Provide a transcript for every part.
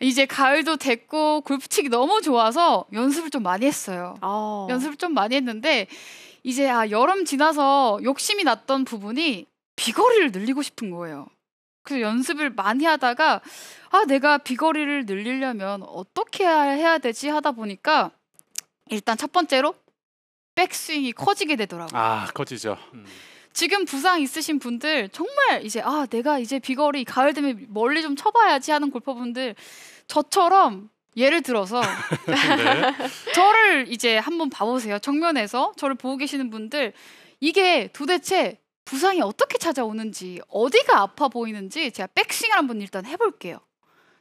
이제 가을도 됐고 골프 치기 너무 좋아서 연습을 좀 많이 했어요. 아. 연습을 좀 많이 했는데 이제 아 여름 지나서 욕심이 났던 부분이 비거리를 늘리고 싶은 거예요. 그래서 연습을 많이 하다가 아 내가 비거리를 늘리려면 어떻게 해야 되지 하다 보니까 일단 첫 번째로 백스윙이 커지게 되더라고요. 아 커지죠. 음. 지금 부상 있으신 분들 정말 이제 아 내가 이제 비거리 가을 되면 멀리 좀 쳐봐야지 하는 골퍼분들 저처럼 예를 들어서 네. 저를 이제 한번 봐보세요 정면에서 저를 보고 계시는 분들 이게 도대체 부상이 어떻게 찾아오는지 어디가 아파 보이는지 제가 백싱을 한번 일단 해볼게요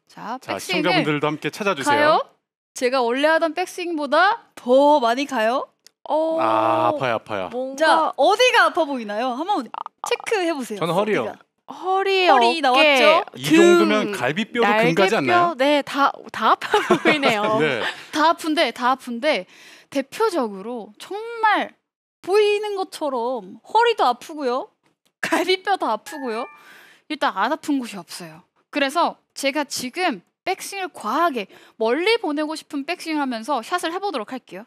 자, 백싱을 시청자분들도 함께 찾아주세요 가요? 제가 원래 하던 백싱보다더 많이 가요. 어... 아, 아파요, 아파요. 뭔가 자, 어디가 아파 보이나요? 한번 체크해 보세요. 저는 허리요. 어디가. 허리, 허리 어깨, 나왔죠? 이 정도면 갈비뼈로 날가지 않나요? 네, 다 다 아파 보이네요. 네. 다 아픈데 다 아픈데 대표적으로 정말 보이는 것처럼 허리도 아프고요. 갈비뼈도 아프고요. 일단 안 아픈 곳이 없어요. 그래서 제가 지금 백스윙을 과하게 멀리 보내고 싶은 백스윙을 하면서 샷을 해보도록 할게요.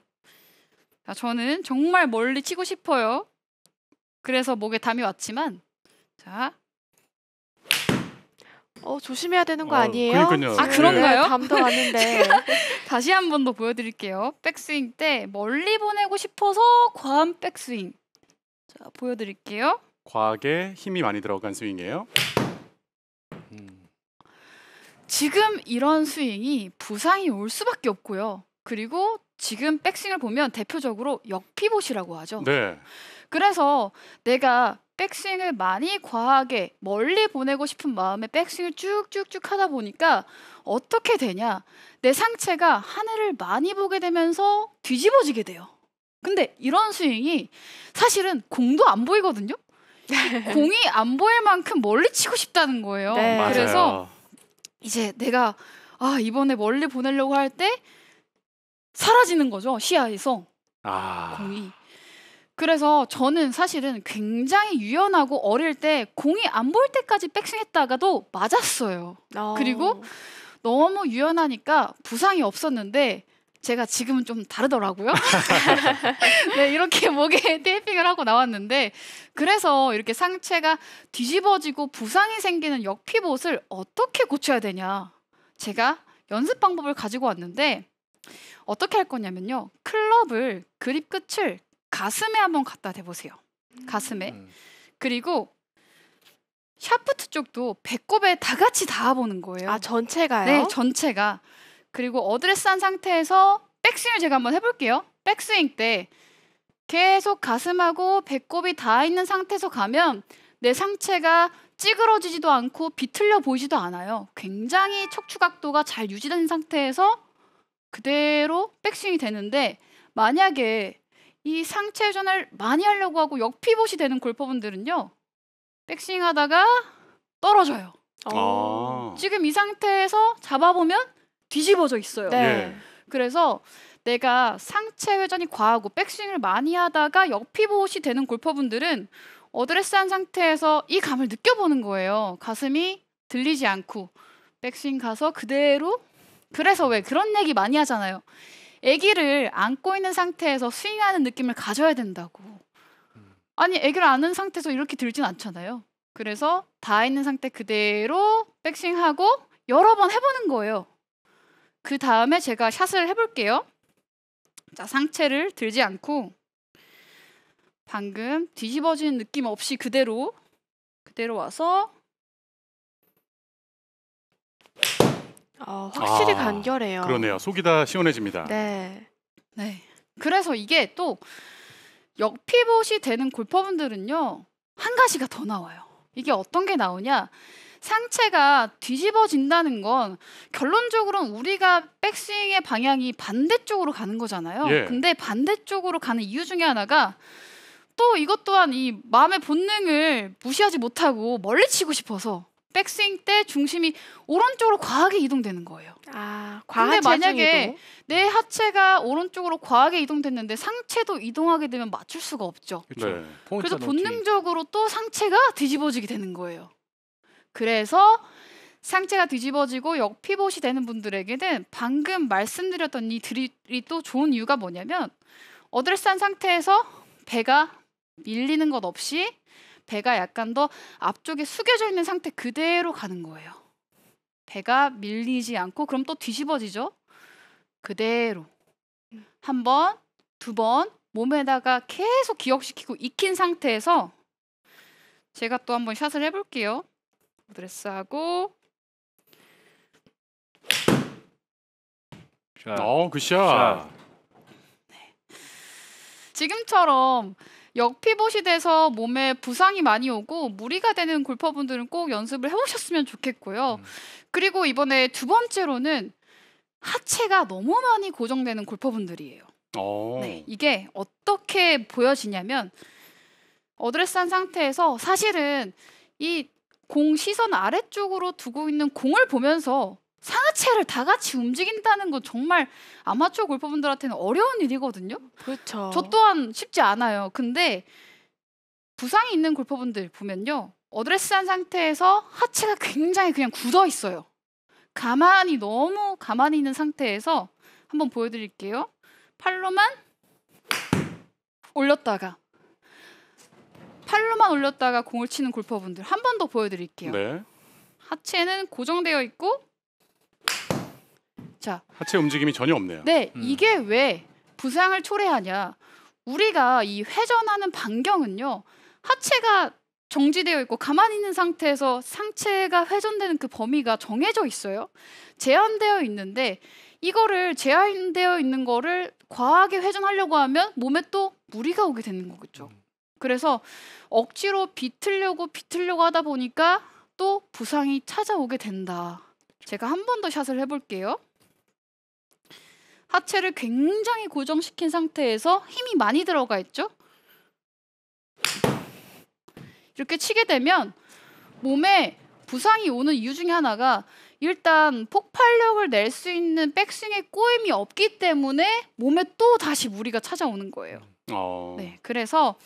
아, 저는 정말 멀리 치고 싶어요. 그래서 목에 담이 왔지만 자. 어 조심해야 되는 거 어, 아니에요? 그러니까요. 아 예. 그런가요? 네, 담도 왔는데 다시 한 번 더 보여드릴게요. 백스윙 때 멀리 보내고 싶어서 과한 백스윙. 자 보여드릴게요. 과하게 힘이 많이 들어간 스윙이에요. 지금 이런 스윙이 부상이 올 수밖에 없고요. 그리고 지금 백스윙을 보면 대표적으로 역피봇이라고 하죠. 네. 그래서 내가 백스윙을 많이 과하게 멀리 보내고 싶은 마음에 백스윙을 쭉쭉쭉 하다 보니까 어떻게 되냐? 내 상체가 하늘을 많이 보게 되면서 뒤집어지게 돼요. 근데 이런 스윙이 사실은 공도 안 보이거든요. 공이 안 보일 만큼 멀리 치고 싶다는 거예요. 네. 그래서 이제 내가 아, 이번에 멀리 보내려고 할때 사라지는 거죠. 시야에서 아. 공이. 그래서 저는 사실은 굉장히 유연하고 어릴 때 공이 안 볼 때까지 백스윙했다가도 맞았어요. 아. 그리고 너무 유연하니까 부상이 없었는데 제가 지금은 좀 다르더라고요. 네, 이렇게 목에 테이핑을 하고 나왔는데 그래서 이렇게 상체가 뒤집어지고 부상이 생기는 역피봇을 어떻게 고쳐야 되냐. 제가 연습 방법을 가지고 왔는데 어떻게 할 거냐면요. 클럽을 그립 끝을 가슴에 한번 갖다 대보세요. 가슴에. 음. 그리고 샤프트 쪽도 배꼽에 다 같이 닿아보는 거예요. 아, 전체가요? 네, 전체가. 그리고 어드레스한 상태에서 백스윙을 제가 한번 해볼게요. 백스윙 때 계속 가슴하고 배꼽이 닿아 있는 상태에서 가면 내 상체가 찌그러지지도 않고 비틀려 보이지도 않아요. 굉장히 척추 각도가 잘 유지된 상태에서 그대로 백스윙이 되는데 만약에 이 상체 회전을 많이 하려고 하고 역피봇이 되는 골퍼분들은요. 백스윙 하다가 떨어져요. 아. 지금 이 상태에서 잡아보면 뒤집어져 있어요. 네. 예. 그래서 내가 상체 회전이 과하고 백스윙을 많이 하다가 역피봇이 되는 골퍼분들은 어드레스한 상태에서 이 감을 느껴보는 거예요. 가슴이 들리지 않고 백스윙 가서 그대로 그래서 왜 그런 얘기 많이 하잖아요. 아기를 안고 있는 상태에서 스윙하는 느낌을 가져야 된다고. 아니 아기를 안은 상태에서 이렇게 들진 않잖아요. 그래서 다 있는 상태 그대로 백스윙하고 여러 번 해보는 거예요. 그 다음에 제가 샷을 해볼게요. 자 상체를 들지 않고 방금 뒤집어진 느낌 없이 그대로 그대로 와서 어, 확실히 아, 간결해요. 그러네요. 속이 다 시원해집니다. 네. 네. 그래서 이게 또 역피봇이 되는 골퍼분들은요. 한 가지가 더 나와요. 이게 어떤 게 나오냐? 상체가 뒤집어진다는 건 결론적으로는 우리가 백스윙의 방향이 반대쪽으로 가는 거잖아요. 예. 근데 반대쪽으로 가는 이유 중에 하나가 또 이것 또한 이 마음의 본능을 무시하지 못하고 멀리 치고 싶어서 백스윙 때 중심이 오른쪽으로 과하게 이동되는 거예요. 아, 과한 근데 만약에 내 하체가 오른쪽으로 과하게 이동됐는데 상체도 이동하게 되면 맞출 수가 없죠. 네. 그래서 본능적으로 또 상체가 뒤집어지게 되는 거예요. 그래서 상체가 뒤집어지고 역 피봇이 되는 분들에게는 방금 말씀드렸던 이 드릴이 또 좋은 이유가 뭐냐면 어드레스한 상태에서 배가 밀리는 것 없이 배가 약간 더 앞쪽에 숙여져 있는 상태 그대로 가는 거예요. 배가 밀리지 않고 그럼 또 뒤집어지죠. 그대로 한 번, 두번 몸에다가 계속 기억시키고 익힌 상태에서 제가 또 한번 샷을 해볼게요. 드레스하고 자, 어, 그 샷. 네. 지금처럼 역피봇이 돼서 몸에 부상이 많이 오고 무리가 되는 골퍼분들은 꼭 연습을 해보셨으면 좋겠고요. 음. 그리고 이번에 두 번째로는 하체가 너무 많이 고정되는 골퍼분들이에요. 오. 어. 네, 이게 어떻게 보여지냐면 어드레스한 상태에서 사실은 이 공 시선 아래쪽으로 두고 있는 공을 보면서 상하체를 다 같이 움직인다는 건 정말 아마추어 골퍼분들한테는 어려운 일이거든요. 그렇죠. 저 또한 쉽지 않아요. 근데 부상이 있는 골퍼분들 보면요. 어드레스한 상태에서 하체가 굉장히 그냥 굳어 있어요. 가만히 너무 가만히 있는 상태에서 한번 보여드릴게요. 팔로만 올렸다가 팔로만 올렸다가 공을 치는 골퍼분들 한 번 더 보여드릴게요. 네. 하체는 고정되어 있고 자, 하체 움직임이 전혀 없네요. 네, 음. 이게 왜 부상을 초래하냐? 우리가 이 회전하는 반경은요. 하체가 정지되어 있고 가만히 있는 상태에서 상체가 회전되는 그 범위가 정해져 있어요. 제한되어 있는데 이거를 제한되어 있는 거를 과하게 회전하려고 하면 몸에 또 무리가 오게 되는 거겠죠. 음. 그래서 억지로 비틀려고 비틀려고 하다 보니까 또 부상이 찾아오게 된다. 제가 한 번 더 샷을 해볼게요. 하체를 굉장히 고정시킨 상태에서 힘이 많이 들어가 있죠. 이렇게 치게 되면 몸에 부상이 오는 이유 중에 하나가 일단 폭발력을 낼 수 있는 백스윙의 꼬임이 없기 때문에 몸에 또 다시 무리가 찾아오는 거예요. 음. 어... 네, 그래서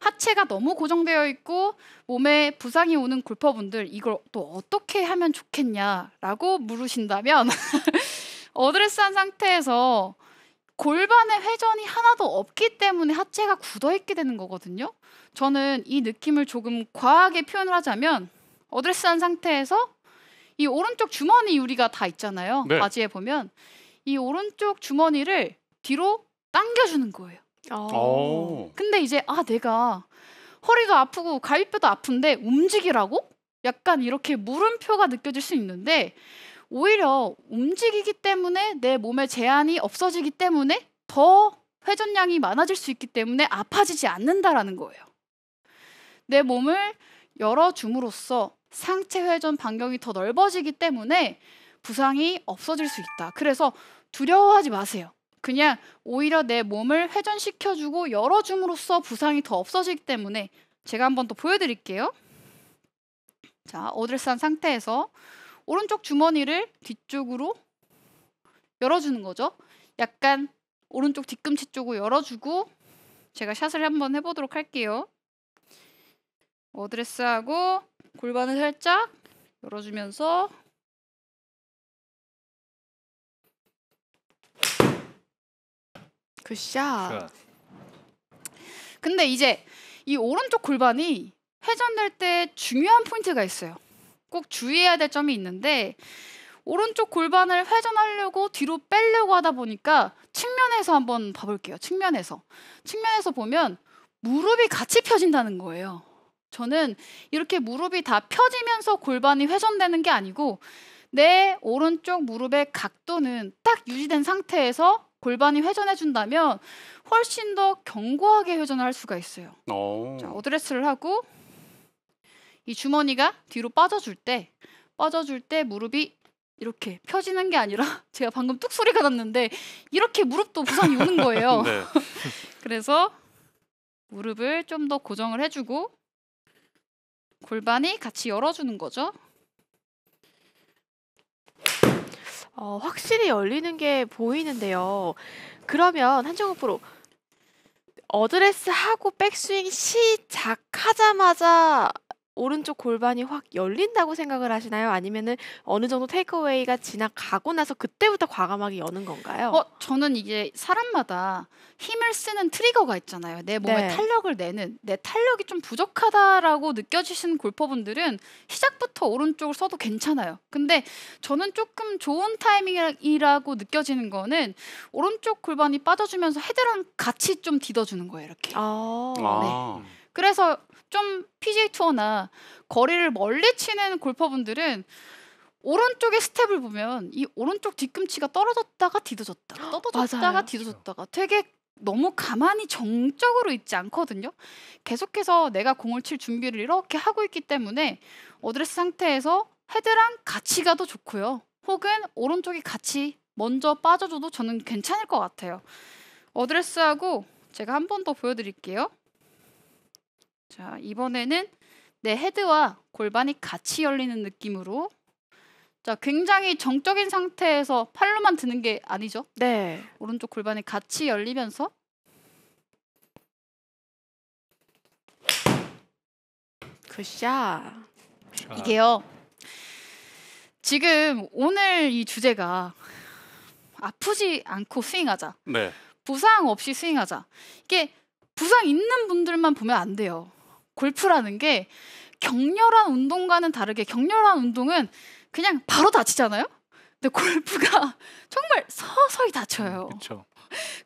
하체가 너무 고정되어 있고 몸에 부상이 오는 골퍼분들 이걸 또 어떻게 하면 좋겠냐라고 물으신다면 어드레스한 상태에서 골반의 회전이 하나도 없기 때문에 하체가 굳어있게 되는 거거든요. 저는 이 느낌을 조금 과하게 표현을 하자면 어드레스한 상태에서 이 오른쪽 주머니 유리가 다 있잖아요. 네. 바지에 보면 이 오른쪽 주머니를 뒤로 당겨주는 거예요. 아. 오. 근데 이제 아 내가 허리도 아프고 가위뼈도 아픈데 움직이라고? 약간 이렇게 물음표가 느껴질 수 있는데 오히려 움직이기 때문에 내 몸에 제한이 없어지기 때문에 더 회전량이 많아질 수 있기 때문에 아파지지 않는다라는 거예요. 내 몸을 열어줌으로써 상체 회전 반경이 더 넓어지기 때문에 부상이 없어질 수 있다. 그래서 두려워하지 마세요. 그냥 오히려 내 몸을 회전시켜주고 열어줌으로써 부상이 더 없어지기 때문에 제가 한 번 더 보여드릴게요. 자, 어드레스한 상태에서 오른쪽 주머니를 뒤쪽으로 열어주는 거죠. 약간 오른쪽 뒤꿈치 쪽을 열어주고 제가 샷을 한번 해보도록 할게요. 어드레스하고 골반을 살짝 열어주면서 굿샷. 근데 이제 이 오른쪽 골반이 회전될 때 중요한 포인트가 있어요. 꼭 주의해야 될 점이 있는데 오른쪽 골반을 회전하려고 뒤로 빼려고 하다 보니까 측면에서 한번 봐볼게요. 측면에서. 측면에서 보면 무릎이 같이 펴진다는 거예요. 저는 이렇게 무릎이 다 펴지면서 골반이 회전되는 게 아니고 내 오른쪽 무릎의 각도는 딱 유지된 상태에서 골반이 회전해준다면 훨씬 더 견고하게 회전을 할 수가 있어요. 오. 어. 자, 어드레스를 하고 이 주머니가 뒤로 빠져줄 때 빠져줄 때 무릎이 이렇게 펴지는 게 아니라 제가 방금 뚝 소리가 났는데 이렇게 무릎도 부상이 오는 거예요. 네. 그래서 무릎을 좀 더 고정을 해주고 골반이 같이 열어주는 거죠. 어, 확실히 열리는 게 보이는데요. 그러면 한정욱 프로 어드레스 하고 백스윙 시작하자마자 오른쪽 골반이 확 열린다고 생각을 하시나요? 아니면은 어느 정도 테이크웨이가 지나가고 나서 그때부터 과감하게 여는 건가요? 어, 저는 이게 사람마다 힘을 쓰는 트리거가 있잖아요. 내 몸에 네. 탄력을 내는 내 탄력이 좀 부족하다라고 느껴지시는 골퍼분들은 시작부터 오른쪽을 써도 괜찮아요. 근데 저는 조금 좋은 타이밍이라고 느껴지는 거는 오른쪽 골반이 빠져주면서 헤드랑 같이 좀 디뎌주는 거예요. 이렇게. 아 네. 아. 그래서 좀 PGA 투어나 거리를 멀리 치는 골퍼분들은 오른쪽의 스텝을 보면 이 오른쪽 뒤꿈치가 떨어졌다가 뒤도졌다 떨어졌다가 뒤도졌다가 되게 너무 가만히 정적으로 있지 않거든요. 계속해서 내가 공을 칠 준비를 이렇게 하고 있기 때문에 어드레스 상태에서 헤드랑 같이 가도 좋고요. 혹은 오른쪽이 같이 먼저 빠져줘도 저는 괜찮을 것 같아요. 어드레스하고 제가 한 번 더 보여드릴게요. 자, 이번에는 내 헤드와 골반이 같이 열리는 느낌으로 자, 굉장히 정적인 상태에서 팔로만 드는 게 아니죠? 네. 오른쪽 골반이 같이 열리면서 그샤 이게요. 지금 오늘 이 주제가 아프지 않고 스윙하자. 네. 부상 없이 스윙하자. 이게 부상 있는 분들만 보면 안 돼요. 골프라는 게 격렬한 운동과는 다르게 격렬한 운동은 그냥 바로 다치잖아요. 근데 골프가 정말 서서히 다쳐요. 그렇죠.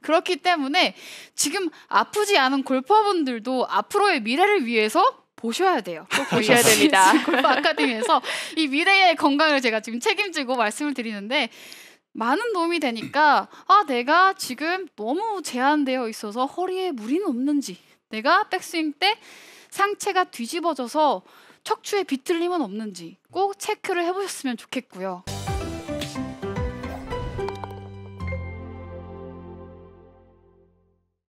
그렇기 때문에 지금 아프지 않은 골퍼분들도 앞으로의 미래를 위해서 보셔야 돼요. 꼭 보셔야 됩니다. 골프 아카데미에서 이 미래의 건강을 제가 지금 책임지고 말씀을 드리는데 많은 도움이 되니까 아 내가 지금 너무 제한되어 있어서 허리에 무리는 없는지 내가 백스윙 때 상체가 뒤집어져서 척추에 비틀림은 없는지 꼭 체크를 해보셨으면 좋겠고요.